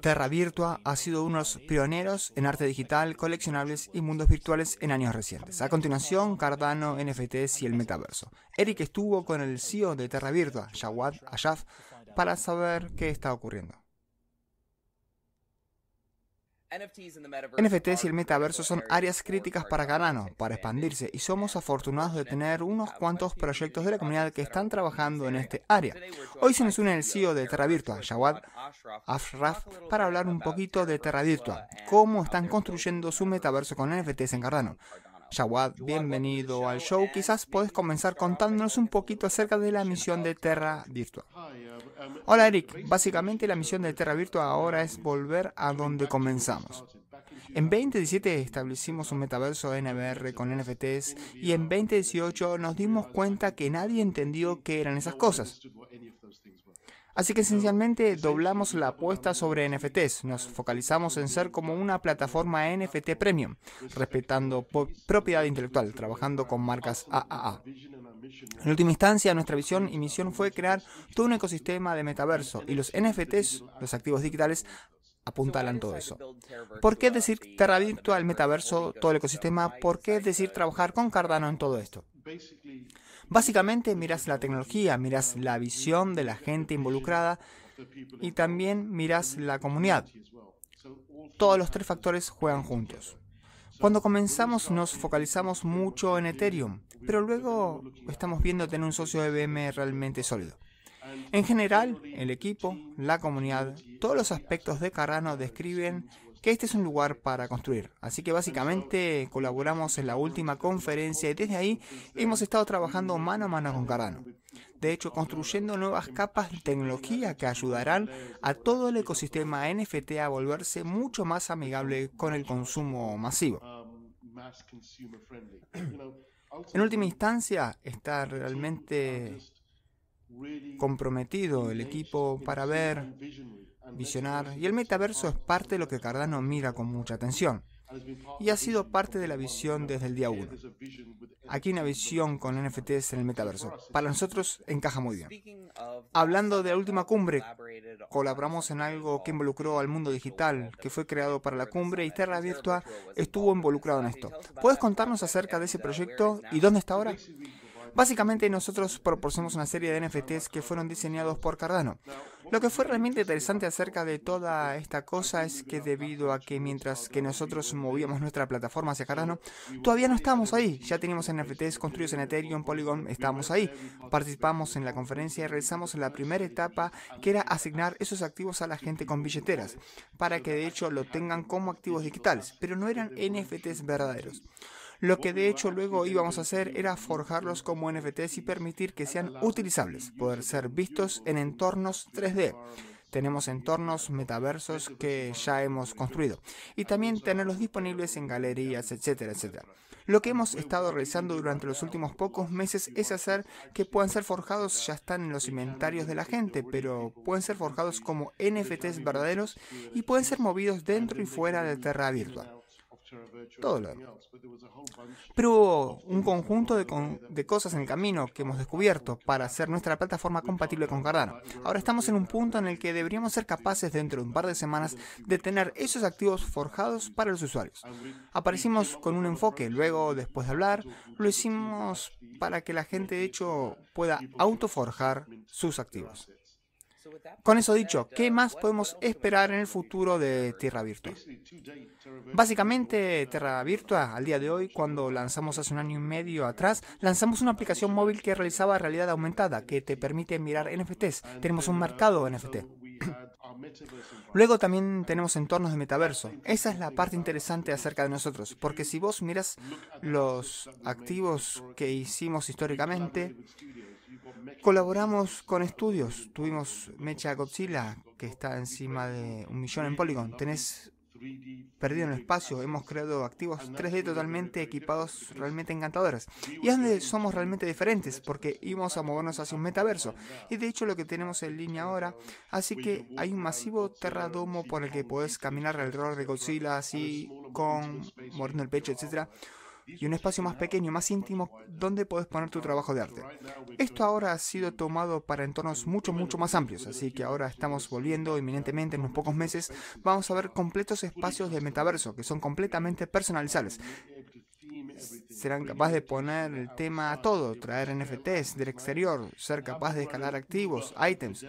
Terra Virtua ha sido uno de los pioneros en arte digital, coleccionables y mundos virtuales en años recientes. A continuación, Cardano, NFTs y el metaverso. Eric estuvo con el CEO de Terra Virtua, Jawad Ayaf, para saber qué está ocurriendo. NFTs y el metaverso son áreas críticas para Cardano, para expandirse, y somos afortunados de tener unos cuantos proyectos de la comunidad que están trabajando en este área. Hoy se nos une el CEO e de Terra Virtua, Jawad Ashraf, para hablar un poquito de Terra Virtua, cómo están construyendo su metaverso con NFTs en Cardano. Jawad, bienvenido al show. Quizás puedes comenzar contándonos un poquito acerca de la misión de Terra Virtual. Hola Eric, básicamente la misión de Terra Virtua ahora es volver a donde comenzamos. En 2017 establecimos un metaverso NBR con NFTs y en 2018 nos dimos cuenta que nadie entendió qué eran esas cosas. Así que esencialmente doblamos la apuesta sobre NFTs, nos focalizamos en ser como una plataforma NFT premium, respetando propiedad intelectual, trabajando con marcas AAA. En última instancia, nuestra visión y misión fue crear todo un ecosistema de metaverso y los NFTs, los activos digitales, apuntalan todo eso. ¿Por qué decir Terra Virtual, metaverso, todo el ecosistema? ¿Por qué decir trabajar con Cardano en todo esto? Básicamente miras la tecnología, miras la visión de la gente involucrada y también miras la comunidad. Todos los tres factores juegan juntos. Cuando comenzamos nos focalizamos mucho en Ethereum, pero luego estamos viendo tener un socio de EBM realmente sólido. En general, el equipo, la comunidad, todos los aspectos de Cardano describen que este es un lugar para construir. Así que básicamente colaboramos en la última conferencia y desde ahí hemos estado trabajando mano a mano con Carano de hecho construyendo nuevas capas de tecnología que ayudarán a todo el ecosistema NFT a volverse mucho más amigable con el consumo masivo. En última instancia, está realmente comprometido el equipo para ver, visionar, y el metaverso es parte de lo que Cardano mira con mucha atención, y ha sido parte de la visión desde el día 1. Aquí hay una visión con NFTs en el metaverso. Para nosotros encaja muy bien. Hablando de la última cumbre, colaboramos en algo que involucró al mundo digital, que fue creado para la cumbre y Terra Virtua estuvo involucrado en esto. ¿Puedes contarnos acerca de ese proyecto y dónde está ahora? Básicamente nosotros proporcionamos una serie de NFTs que fueron diseñados por Cardano. Lo que fue realmente interesante acerca de toda esta cosa es que debido a que mientras que nosotros movíamos nuestra plataforma hacia Cardano, todavía no estábamos ahí. Ya teníamos NFTs construidos en Ethereum, Polygon, estábamos ahí. Participamos en la conferencia y realizamos la primera etapa que era asignar esos activos a la gente con billeteras, para que de hecho lo tengan como activos digitales, pero no eran NFTs verdaderos. Lo que de hecho luego íbamos a hacer era forjarlos como NFTs y permitir que sean utilizables, poder ser vistos en entornos 3D tenemos entornos metaversos que ya hemos construido y también tenerlos disponibles en galerías, etcétera, etcétera. Lo que hemos estado realizando durante los últimos pocos meses es hacer que puedan ser forjados, ya están en los inventarios de la gente, pero pueden ser forjados como NFTs verdaderos y pueden ser movidos dentro y fuera de Terra Virtual todo lo Pero hubo un conjunto de, de, cosas en el camino que hemos descubierto para hacer nuestra plataforma compatible con Cardano. Ahora estamos en un punto en el que deberíamos ser capaces dentro de un par de semanas de tener esos activos forjados para los usuarios. Aparecimos con un enfoque, luego después de hablar, lo hicimos para que la gente de hecho pueda autoforjar sus activos. Con eso dicho, ¿qué más podemos esperar en el futuro de Tierra Virtua? Básicamente, Tierra Virtua, al día de hoy, cuando lanzamos hace un año y medio atrás, lanzamos una aplicación móvil que realizaba realidad aumentada, que te permite mirar NFTs. Tenemos un mercado NFT. Luego también tenemos entornos de metaverso. Esa es la parte interesante acerca de nosotros, porque si vos miras los activos que hicimos históricamente, Colaboramos con estudios. Tuvimos Mecha Godzilla, que está encima de un millón en Polygon. Tenés perdido en el espacio. Hemos creado activos 3D totalmente equipados, realmente encantadores. Y es somos realmente diferentes, porque íbamos a movernos hacia un metaverso. Y de hecho lo que tenemos en línea ahora, así que hay un masivo terradomo por el que podés caminar alrededor de Godzilla, así con mordiendo el pecho, etcétera y un espacio más pequeño, más íntimo, donde puedes poner tu trabajo de arte. Esto ahora ha sido tomado para entornos mucho, mucho más amplios, así que ahora estamos volviendo inminentemente en unos pocos meses, vamos a ver completos espacios de metaverso que son completamente personalizables serán capaces de poner el tema a todo, traer NFTs del exterior, ser capaz de escalar activos, items,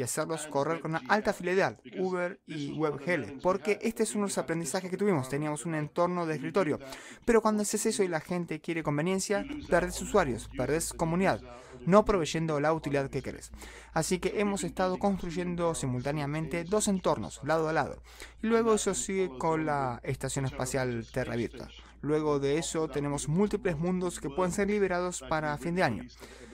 y hacerlos correr con una alta fidelidad, Uber y WebGL, porque este es uno de los aprendizajes que tuvimos. Teníamos un entorno de escritorio, pero cuando haces eso y la gente quiere conveniencia, perdes usuarios, perdes comunidad, no proveyendo la utilidad que querés. Así que hemos estado construyendo simultáneamente dos entornos, lado a lado. Y luego eso sigue con la Estación Espacial Terra este Abierta. Luego de eso tenemos múltiples mundos que pueden ser liberados para fin de año.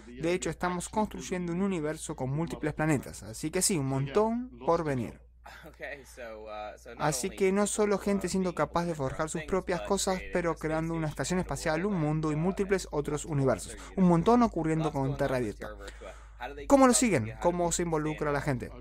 De hecho, estamos construyendo un universo con múltiples planetas, así que sí, un montón por venir. Uh, así que no solo gente siendo capaz de forjar sus propias cosas, pero creando una estación espacial, un mundo y múltiples otros universos. Un montón ocurriendo con Terra directa. ¿Cómo lo siguen? ¿Cómo se involucra la gente?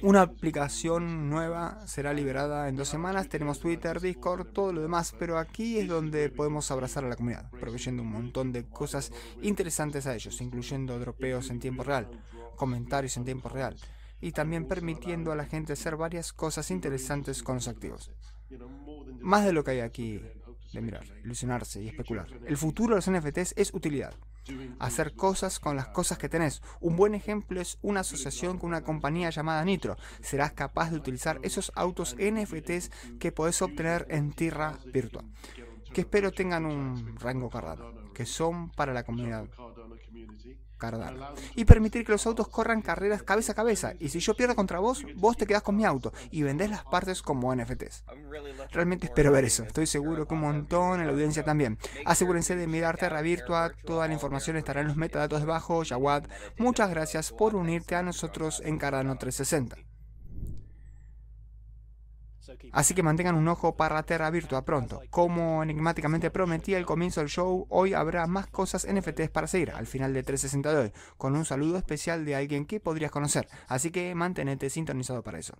Una aplicación nueva será liberada en dos semanas. Tenemos Twitter, Discord, todo lo demás, pero aquí es donde podemos abrazar a la comunidad, proveyendo un montón de cosas interesantes a ellos, incluyendo dropeos en tiempo real, comentarios en tiempo real, y también permitiendo a la gente hacer varias cosas interesantes con los activos. Más de lo que hay aquí de mirar, ilusionarse y especular. El futuro de los NFTs es utilidad. Hacer cosas con las cosas que tenés. Un buen ejemplo es una asociación con una compañía llamada Nitro. Serás capaz de utilizar esos autos NFTs que podés obtener en tierra virtual que espero tengan un rango Cardano, que son para la comunidad Cardano. Y permitir que los autos corran carreras cabeza a cabeza. Y si yo pierdo contra vos, vos te quedás con mi auto y vendés las partes como NFTs. Realmente espero ver eso. Estoy seguro que un montón en la audiencia también. Asegúrense de mirar Terra Virtua. Toda la información estará en los metadatos debajo. Yawad, muchas gracias por unirte a nosotros en Cardano 360. Así que mantengan un ojo para Terra Virtua pronto. Como enigmáticamente prometí al comienzo del show, hoy habrá más cosas NFTs para seguir al final de 360 de hoy, con un saludo especial de alguien que podrías conocer. Así que mantenete sintonizado para eso.